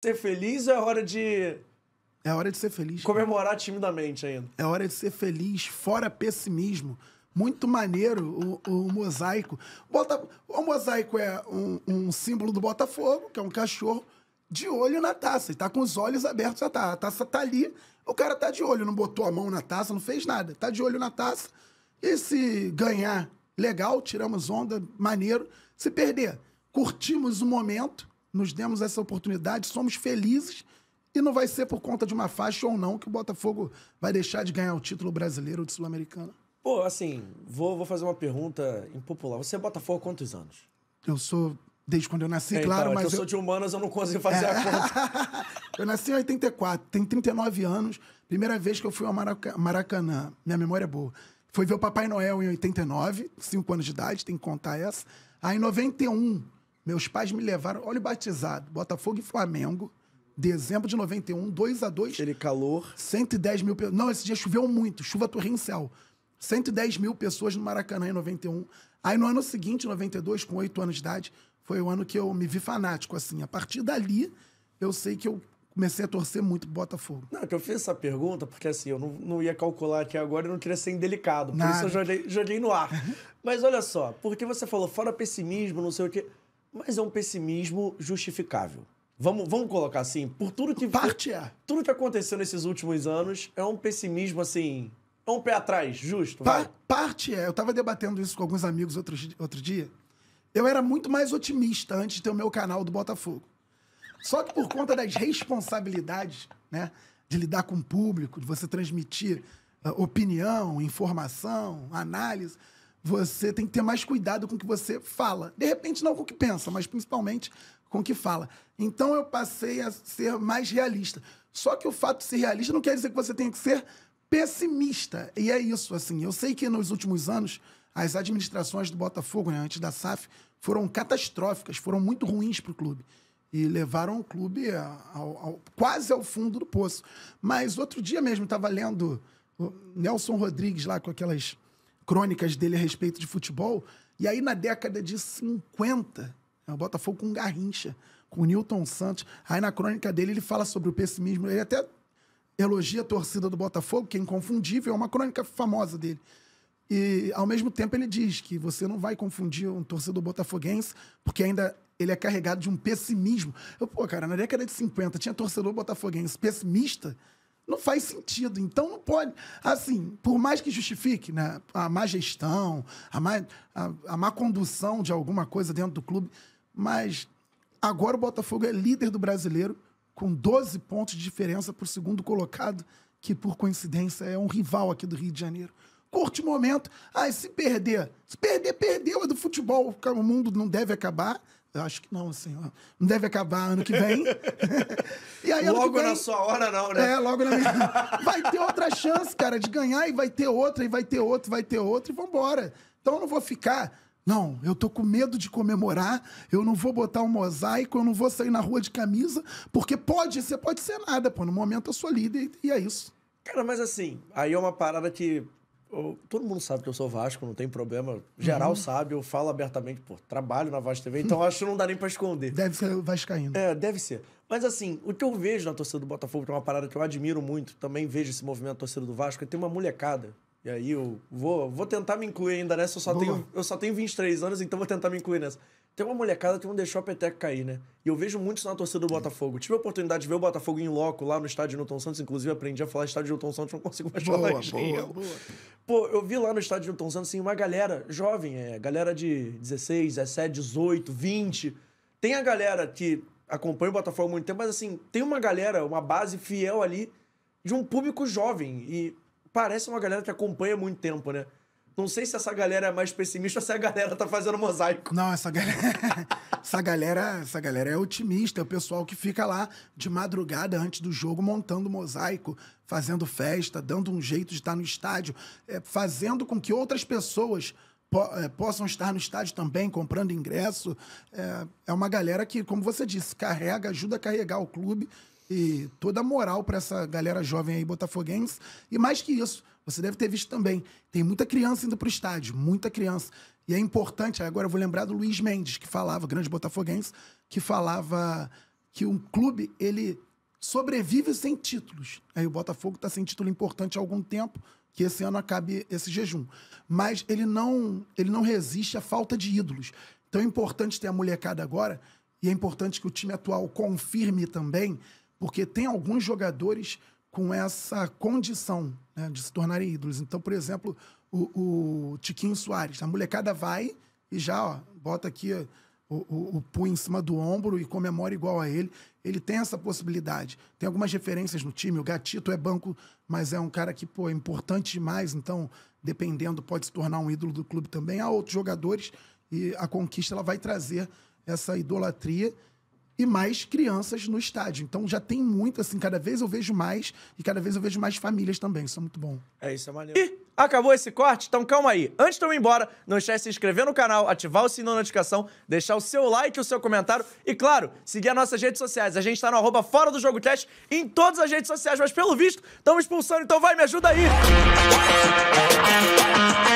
Ser feliz ou é hora de. É hora de ser feliz. Comemorar timidamente ainda. É hora de ser feliz, fora pessimismo. Muito maneiro o, o mosaico. Bota, o mosaico é um, um, símbolo do Botafogo, que é um cachorro de olho na taça. Ele tá com os olhos abertos na taça. Tá. A taça tá ali, o cara tá de olho, não botou a mão na taça, não fez nada. Tá de olho na taça. E se ganhar, legal, tiramos onda, maneiro. Se perder, curtimos o momento, nos demos essa oportunidade, somos felizes e não vai ser por conta de uma faixa ou não que o Botafogo vai deixar de ganhar o título brasileiro ou de Sul-Americana. Pô, assim, vou, vou fazer uma pergunta impopular. Você é Botafogo há quantos anos? Eu sou desde quando eu nasci, é, claro, então, mas. Eu, eu sou de humanas, eu não consigo fazer é. a conta. eu nasci em 84, tenho 39 anos. Primeira vez que eu fui ao Maraca... Maracanã, minha memória é boa. Foi ver o Papai Noel em 89, 5 anos de idade, tem que contar essa. Aí em 91, meus pais me levaram, olha o batizado, Botafogo e Flamengo, dezembro de 91, 2 a 2 Aquele calor. 110 mil pessoas. Não, esse dia choveu muito, chuva torrencial. 110 mil pessoas no Maracanã em 91. Aí no ano seguinte, 92, com 8 anos de idade, foi o ano que eu me vi fanático, assim. A partir dali, eu sei que eu comecei a torcer muito pro Botafogo. Não, que eu fiz essa pergunta porque assim, eu não, não ia calcular aqui agora e não queria ser indelicado. Por Nada. isso eu joguei, joguei no ar. Mas olha só, porque você falou fora pessimismo, não sei o quê mas é um pessimismo justificável. Vamos, vamos colocar assim, por tudo que. Parte é. Tudo que aconteceu nesses últimos anos é um pessimismo, assim. É um pé atrás, justo. Pa parte é. Eu estava debatendo isso com alguns amigos outro, outro dia. Eu era muito mais otimista antes de ter o meu canal do Botafogo. Só que por conta das responsabilidades, né? De lidar com o público, de você transmitir uh, opinião, informação, análise você tem que ter mais cuidado com o que você fala. De repente, não com o que pensa, mas principalmente com o que fala. Então, eu passei a ser mais realista. Só que o fato de ser realista não quer dizer que você tenha que ser pessimista. E é isso, assim. Eu sei que nos últimos anos, as administrações do Botafogo, né, antes da SAF, foram catastróficas, foram muito ruins para o clube. E levaram o clube ao, ao, quase ao fundo do poço. Mas outro dia mesmo, estava lendo o Nelson Rodrigues lá com aquelas crônicas dele a respeito de futebol. E aí, na década de 50, é o Botafogo com Garrincha, com Newton Santos. Aí, na crônica dele, ele fala sobre o pessimismo. Ele até elogia a torcida do Botafogo, que é inconfundível, é uma crônica famosa dele. E, ao mesmo tempo, ele diz que você não vai confundir um torcedor botafoguense, porque ainda ele é carregado de um pessimismo. Eu, pô, cara, na década de 50 tinha torcedor botafoguense pessimista não faz sentido. Então não pode. Assim, por mais que justifique né, a má gestão, a má, a, a má condução de alguma coisa dentro do clube, mas agora o Botafogo é líder do brasileiro com 12 pontos de diferença para o segundo colocado, que por coincidência é um rival aqui do Rio de Janeiro curte o momento. Ah, se perder. Se perder, perdeu. É do futebol. O mundo não deve acabar. Eu acho que não, assim. Não deve acabar ano que vem. e aí, logo vem, na sua hora, não, né? É, logo na minha. vai ter outra chance, cara, de ganhar, e vai ter outra, e vai ter outra, vai ter outra, e vambora. Então eu não vou ficar. Não, eu tô com medo de comemorar, eu não vou botar um mosaico, eu não vou sair na rua de camisa, porque pode ser, pode ser nada, pô. No momento eu sou líder e é isso. Cara, mas assim, aí é uma parada que eu, todo mundo sabe que eu sou Vasco, não tem problema. Geral uhum. sabe, eu falo abertamente, pô, trabalho na Vasco TV, então acho que não dá nem pra esconder. Deve ser Vascaíno. É, deve ser. Mas assim, o que eu vejo na torcida do Botafogo, que é uma parada que eu admiro muito, também vejo esse movimento da torcida do Vasco, é tem uma molecada e aí eu vou, vou tentar me incluir ainda nessa. Eu só, tenho, eu só tenho 23 anos, então vou tentar me incluir nessa. Tem uma molecada que não deixou a peteca cair, né? E eu vejo muito isso na torcida do Botafogo. Tive a oportunidade de ver o Botafogo em loco lá no estádio Newton Santos. Inclusive, aprendi a falar estádio Newton Santos, não consigo mais boa, falar boa, boa. Pô, eu vi lá no estádio Newton Santos assim, uma galera jovem, é, galera de 16, 17, 18, 20. Tem a galera que acompanha o Botafogo há muito tempo, mas assim, tem uma galera, uma base fiel ali de um público jovem. E parece uma galera que acompanha muito tempo, né? Não sei se essa galera é mais pessimista ou se a galera tá fazendo mosaico. Não, essa galera. essa galera, essa galera é otimista, é o pessoal que fica lá de madrugada antes do jogo montando mosaico, fazendo festa, dando um jeito de estar no estádio, é, fazendo com que outras pessoas po é, possam estar no estádio também, comprando ingresso. É, é uma galera que, como você disse, carrega, ajuda a carregar o clube e toda a moral para essa galera jovem aí, botafoguense. E mais que isso, você deve ter visto também, tem muita criança indo para o estádio, muita criança. E é importante, agora eu vou lembrar do Luiz Mendes, que falava, grande botafoguense, que falava que um clube, ele sobrevive sem títulos. Aí o Botafogo está sem título importante há algum tempo, que esse ano acabe esse jejum. Mas ele não, ele não resiste à falta de ídolos. Então é importante ter a molecada agora, e é importante que o time atual confirme também porque tem alguns jogadores com essa condição né, de se tornarem ídolos. Então, por exemplo, o, o Tiquinho Soares. A molecada vai e já ó, bota aqui o, o, o punho em cima do ombro e comemora igual a ele. Ele tem essa possibilidade. Tem algumas referências no time. O Gatito é banco, mas é um cara que pô, é importante demais. Então, dependendo, pode se tornar um ídolo do clube também. Há outros jogadores e a conquista ela vai trazer essa idolatria e mais crianças no estádio. Então já tem muito, assim, cada vez eu vejo mais e cada vez eu vejo mais famílias também. Isso é muito bom. É, isso é maneiro. E acabou esse corte? Então calma aí. Antes de eu ir embora, não esquece de se inscrever no canal, ativar o sininho da notificação, deixar o seu like, o seu comentário e, claro, seguir as nossas redes sociais. A gente tá no arroba fora do jogo teste em todas as redes sociais, mas pelo visto, estamos expulsando, então vai, me ajuda aí! Música